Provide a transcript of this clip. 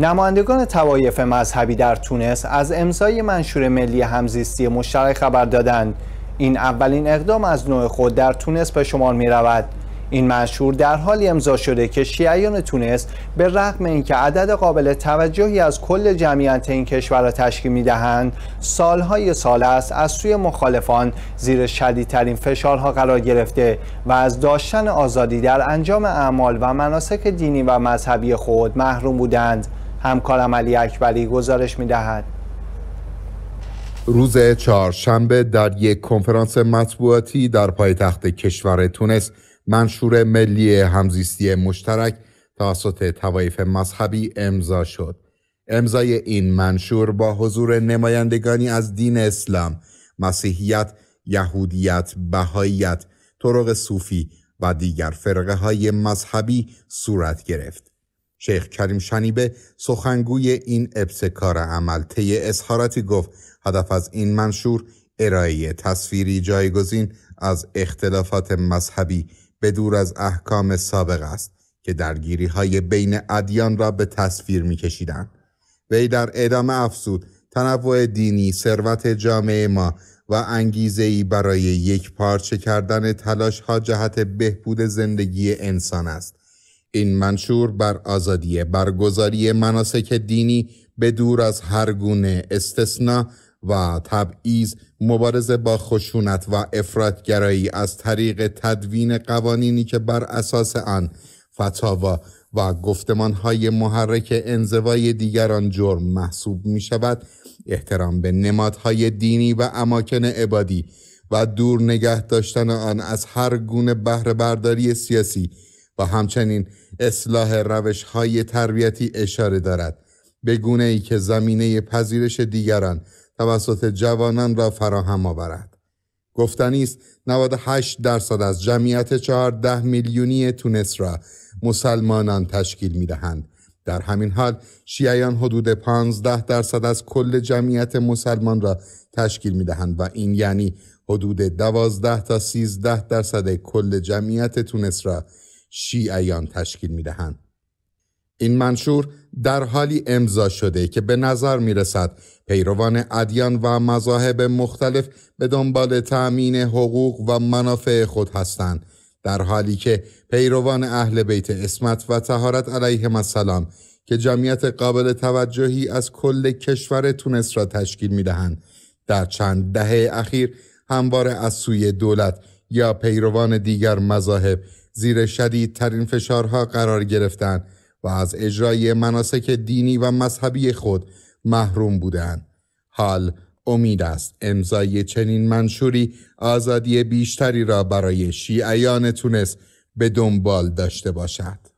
نمایندگان توایف مذهبی در تونس از امضای منشور ملی همزیستی مشترک خبر دادند این اولین اقدام از نوع خود در تونس به شمار می رود این منشور در حالی امضا شده که شیعیان تونس به رغم اینکه عدد قابل توجهی از کل جمعیت این کشور را تشکیل دهند سالهای سال است از سوی مخالفان زیر شدیدترین فشارها قرار گرفته و از داشتن آزادی در انجام اعمال و مناسک دینی و مذهبی خود محروم بودند همکارم علی اکبری گزارش می دهد. روز چهارشنبه در یک کنفرانس مطبوعاتی در پایتخت کشور تونس منشور ملی همزیستی مشترک توسط توایف مذهبی امضا شد امضای این منشور با حضور نمایندگانی از دین اسلام مسیحیت یهودیت بهاییت طرق صوفی و دیگر فرقه های مذهبی صورت گرفت شیخ کریم شنیبه سخنگوی این ابتکار عمل طی اظهاراتی گفت هدف از این منشور ارائه تصویری جایگزین از اختلافات مذهبی به دور از احکام سابق است که درگیری های بین ادیان را به تصویر میکشیدند وی در ادامه افزود تنوع دینی ثروت جامعه ما و انگیزه ای برای یک پارچه کردن تلاش ها جهت بهبود زندگی انسان است این منشور بر آزادی برگزاری مناسک دینی به دور از هر گونه استثنا و تبعیض مبارزه با خشونت و افرادگرایی از طریق تدوین قوانینی که بر اساس آن فتاوا و گفتمانهای محرک انزوای دیگران جرم محسوب می شود احترام به نمادهای دینی و اماکن عبادی و دور نگه داشتن آن از هر گونه بهره برداری سیاسی و همچنین اصلاح روش های تربیتی اشاره دارد به گونه ای که زمینه پذیرش دیگران توسط جوانان را فراهم آورد. گفتنی است 98 درصد از جمعیت 14 میلیونی تونس را مسلمانان تشکیل می دهند. در همین حال شیعیان حدود 15 درصد از کل جمعیت مسلمان را تشکیل می دهند و این یعنی حدود 12 تا 13 درصد کل جمعیت تونس را شیعیان تشکیل می دهند. این منشور در حالی امضا شده که به نظر می رسد پیروان ادیان و مذاهب مختلف به دنبال تأمین حقوق و منافع خود هستند در حالی که پیروان اهل بیت اسمت و تهارت علیه السلام که جمعیت قابل توجهی از کل کشور تونس را تشکیل می دهند در چند دهه اخیر همواره از سوی دولت یا پیروان دیگر مذاهب زیر شدیدترین فشارها قرار گرفتند و از اجرای مناسک دینی و مذهبی خود محروم بودند. حال امید است امضای چنین منشوری آزادی بیشتری را برای شیعیان تونس به دنبال داشته باشد.